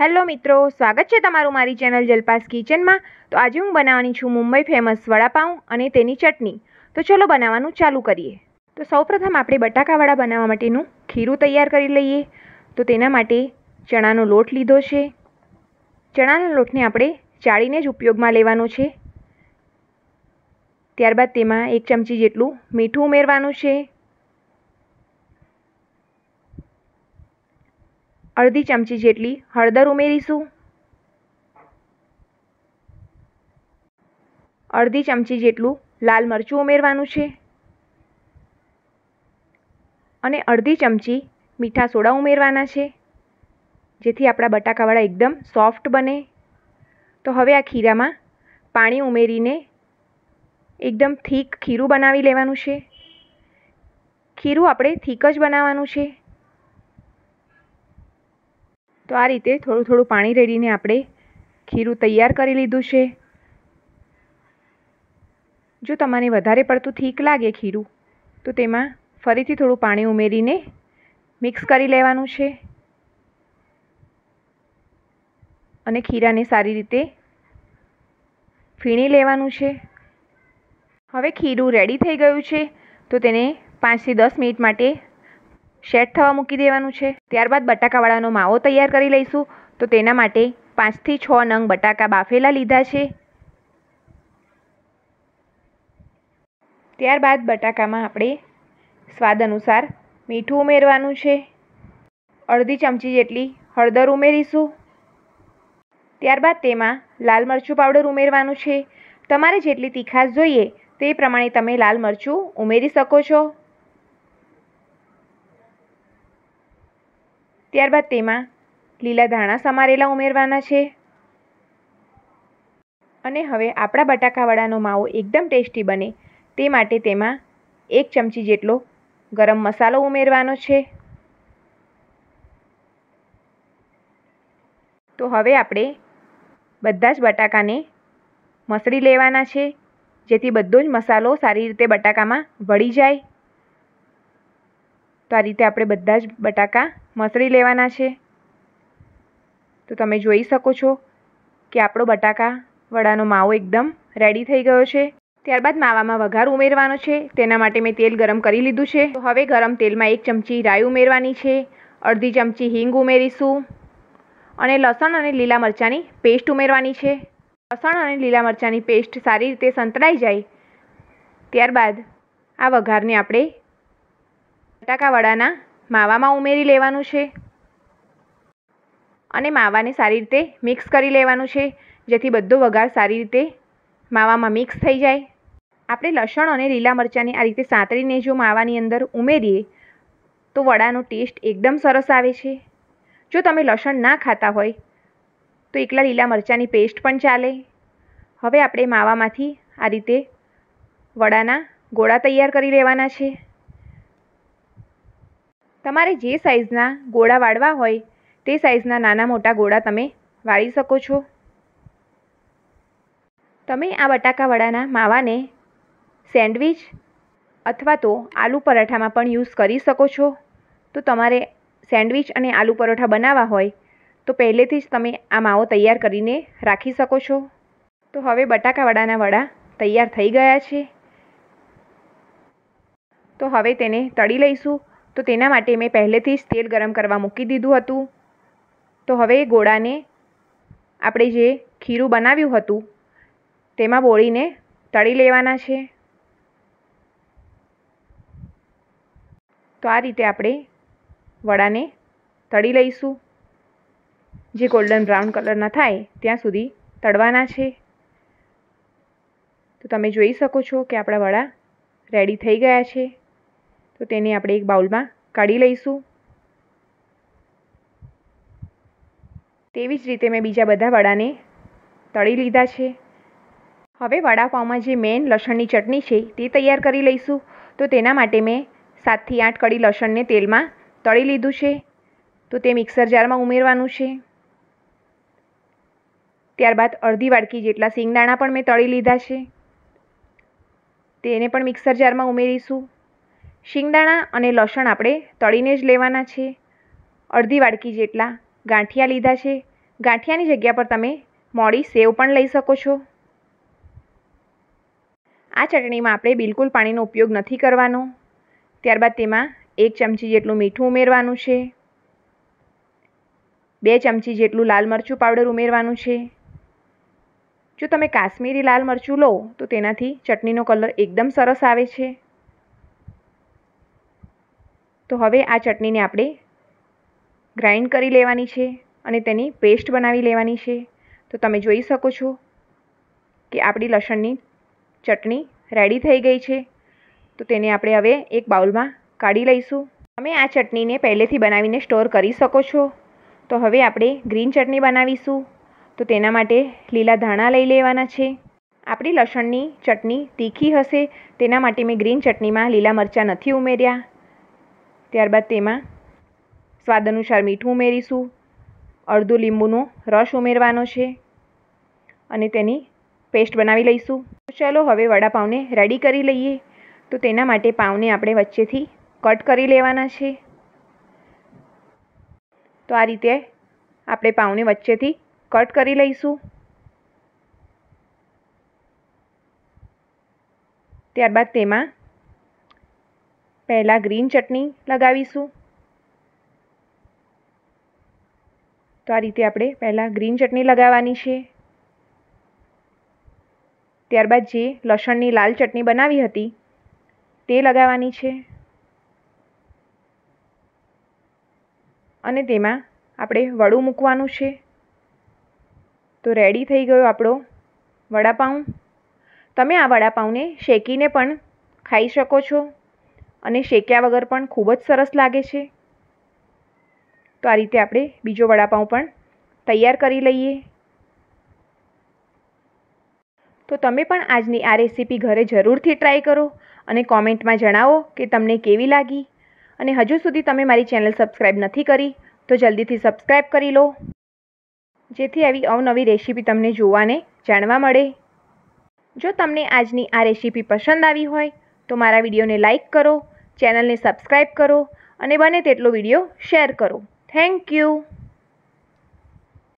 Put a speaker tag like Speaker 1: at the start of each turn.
Speaker 1: hello મિત્રો સ્વાગત છે તમારું મારી ચેનલ જલપાસ કિચનમાં તો આજે હું બનાવવાની છું મુંબઈ ફેમસ વડાપાઉં અને તેની ચટણી તો ચલો બનાવવાનું ચાલુ કરીએ તો સૌપ્રથમ આપણે બટાકાવડા બનાવવા માટેનું ખીરું તૈયાર કરી લઈએ તો તેના માટે ચણાનો લોટ લીધો છે ચણાના લોટને આપણે ચાળીને જ ઉપયોગમાં લેવાનો છે ત્યારબાદ તેમાં એક ચમચી જેટલું મીઠું ઉમેરવાનું છે અડધી ચમચી જેટલી હળદર ઉમેરીશું અડધી ચમચી જેટલું લાલ મરચું ઉમેરવાનું છે અને અડધી ચમચી મીઠા સોડા ઉમેરવાના છે જેથી આપણા બટાકાવાળા એકદમ સોફ્ટ બને તો હવે આ ખીરામાં પાણી ઉમેરીને એકદમ થીક ખીરું બનાવી લેવાનું છે ખીરું આપણે થીક જ બનાવવાનું છે તો આ રીતે થોડું થોડું પાણી રેડીને આપણે ખીરું તૈયાર કરી લીધું છે જો તમને વધારે પડતું ઠીક લાગે ખીરું તો તેમાં ફરીથી થોડું પાણી ઉમેરીને મિક્સ કરી લેવાનું છે અને ખીરાને સારી રીતે ફીણી લેવાનું છે હવે ખીરું રેડી થઈ ગયું છે તો તેને પાંચથી દસ મિનિટ માટે શેટ થવા મૂકી દેવાનું છે ત્યારબાદ બટાકાવાળાનો માવો તૈયાર કરી લઈશું તો તેના માટે પાંચથી છ નંગ બટાકા બાફેલા લીધા છે ત્યારબાદ બટાકામાં આપણે સ્વાદ અનુસાર મીઠું ઉમેરવાનું છે અડધી ચમચી જેટલી હળદર ઉમેરીશું ત્યારબાદ તેમાં લાલ મરચું પાવડર ઉમેરવાનું છે તમારે જેટલી તીખાશ જોઈએ તે પ્રમાણે તમે લાલ મરચું ઉમેરી શકો છો ત્યારબાદ તેમાં લીલા ધાણા સમારેલા ઉમેરવાના છે અને હવે આપણા બટાકાવાળાનો માવો એકદમ ટેસ્ટી બને તે માટે તેમાં એક ચમચી જેટલો ગરમ મસાલો ઉમેરવાનો છે તો હવે આપણે બધા જ બટાકાને મસળી લેવાના છે જેથી બધો જ મસાલો સારી રીતે બટાકામાં વળી જાય તો આ રીતે આપણે બધા જ બટાકા મસળી લેવાના છે તો તમે જોઈ શકો છો કે આપણો બટાકા વડાનો માવો એકદમ રેડી થઈ ગયો છે ત્યારબાદ માવામાં વઘાર ઉમેરવાનો છે તેના માટે મેં તેલ ગરમ કરી લીધું છે તો હવે ગરમ તેલમાં એક ચમચી રાઈ ઉમેરવાની છે અડધી ચમચી હિંગ ઉમેરીશું અને લસણ અને લીલા મરચાંની પેસ્ટ ઉમેરવાની છે લસણ અને લીલા મરચાંની પેસ્ટ સારી રીતે સંતળાઈ જાય ત્યારબાદ આ વઘારને આપણે વડાના માવામાં ઉમેરી લેવાનું છે અને માવાને સારી રીતે મિક્સ કરી લેવાનું છે જેથી બધો વઘાર સારી રીતે માવામાં મિક્સ થઈ જાય આપણે લસણ અને લીલા મરચાંને આ રીતે સાંતળીને જો માવાની અંદર ઉમેરીએ તો વડાનો ટેસ્ટ એકદમ સરસ આવે છે જો તમે લસણ ના ખાતા હોય તો એકલા લીલા મરચાંની પેસ્ટ પણ ચાલે હવે આપણે માવામાંથી આ રીતે વડાના ગોળા તૈયાર કરી લેવાના છે તમારે જે સાઇઝના ગોળા વાળવા હોય તે સાઇઝના નાના મોટા ગોળા તમે વાળી શકો છો તમે આ બટાકાવડાના માવાને સેન્ડવિચ અથવા તો આલુ પરાઠામાં પણ યુઝ કરી શકો છો તો તમારે સેન્ડવિચ અને આલુ પરોઠા બનાવવા હોય તો પહેલેથી જ તમે આ માવો તૈયાર કરીને રાખી શકો છો તો હવે બટાકાવડાના વડા તૈયાર થઈ ગયા છે તો હવે તેને તળી લઈશું તો તેના માટે મેં પહેલેથી જ તેલ ગરમ કરવા મૂકી દીધું હતું તો હવે ગોળાને આપણે જે ખીરું બનાવ્યું હતું તેમાં બોળીને તળી લેવાના છે તો આ રીતે આપણે વડાને તળી લઈશું જે ગોલ્ડન બ્રાઉન કલરના થાય ત્યાં સુધી તળવાના છે તો તમે જોઈ શકો છો કે આપણા વડા રેડી થઈ ગયા છે તો તેને આપણે એક બાઉલમાં કાઢી લઈશું તેવી જ રીતે મેં બીજા બધા વડાને તળી લીધા છે હવે વડાપાઉંમાં જે મેઇન લસણની ચટણી છે તે તૈયાર કરી લઈશું તો તેના માટે મેં સાતથી આઠ કડી લસણને તેલમાં તળી લીધું છે તો તે મિક્સર જારમાં ઉમેરવાનું છે ત્યારબાદ અડધી વાડકી જેટલા સિંગદાણા પણ મેં તળી લીધા છે તેને પણ મિક્સર જારમાં ઉમેરીશું શિંગદાણા અને લસણ આપણે તળીને જ લેવાના છે અડધી વાડકી જેટલા ગાંઠિયા લીધા છે ગાંઠિયાની જગ્યા પર તમે મોડી સેવ પણ લઈ શકો છો આ ચટણીમાં આપણે બિલકુલ પાણીનો ઉપયોગ નથી કરવાનો ત્યારબાદ તેમાં એક ચમચી જેટલું મીઠું ઉમેરવાનું છે બે ચમચી જેટલું લાલ મરચું પાવડર ઉમેરવાનું છે જો તમે કાશ્મીરી લાલ મરચું લો તો તેનાથી ચટણીનો કલર એકદમ સરસ આવે છે તો હવે આ ચટણીને આપણે ગ્રાઇન્ડ કરી લેવાની છે અને તેની પેસ્ટ બનાવી લેવાની છે તો તમે જોઈ શકો છો કે આપણી લસણની ચટણી રેડી થઈ ગઈ છે તો તેને આપણે હવે એક બાઉલમાં કાઢી લઈશું તમે આ ચટણીને પહેલેથી બનાવીને સ્ટોર કરી શકો છો તો હવે આપણે ગ્રીન ચટણી બનાવીશું તો તેના માટે લીલા ધાણા લઈ લેવાના છે આપણી લસણની ચટણી તીખી હશે તેના માટે મેં ગ્રીન ચટણીમાં લીલા મરચાં નથી ઉમેર્યા ત્યારબાદ તેમાં સ્વાદ અનુસાર મીઠું ઉમેરીશું અડધું લીંબુનો રસ ઉમેરવાનો છે અને તેની પેસ્ટ બનાવી લઈશું ચાલો હવે વડાપાઉંને રેડી કરી લઈએ તો તેના માટે પાઉંને આપણે વચ્ચેથી કટ કરી લેવાના છે તો આ રીતે આપણે પાઉંને વચ્ચેથી કટ કરી લઈશું ત્યારબાદ તેમાં પહેલાં ગ્રીન ચટણી લગાવીશું તો આ રીતે આપણે પહેલાં ગ્રીન ચટણી લગાવવાની છે ત્યારબાદ જે લસણની લાલ ચટણી બનાવી હતી તે લગાવવાની છે અને તેમાં આપણે વડું મૂકવાનું છે તો રેડી થઈ ગયો આપણો વડાપાઉં તમે આ વડાપાઉંને શેકીને પણ ખાઈ શકો છો અને શેક્યા વગર પણ ખૂબ જ સરસ લાગે છે તો આ રીતે આપણે બીજો વડાપાઉં પણ તૈયાર કરી લઈએ તો તમે પણ આજની આ રેસીપી ઘરે જરૂરથી ટ્રાય કરો અને કોમેન્ટમાં જણાવો કે તમને કેવી લાગી અને હજુ સુધી તમે મારી ચેનલ સબસ્ક્રાઈબ નથી કરી તો જલ્દીથી સબસ્ક્રાઈબ કરી લો જેથી આવી અવનવી રેસીપી તમને જોવાને જાણવા મળે જો તમને આજની આ રેસીપી પસંદ આવી હોય તો મારા વિડીયોને લાઇક કરો ચેનલને સબસ્ક્રાઈબ કરો અને બને તેટલો વિડીયો શેર કરો થેન્ક યુ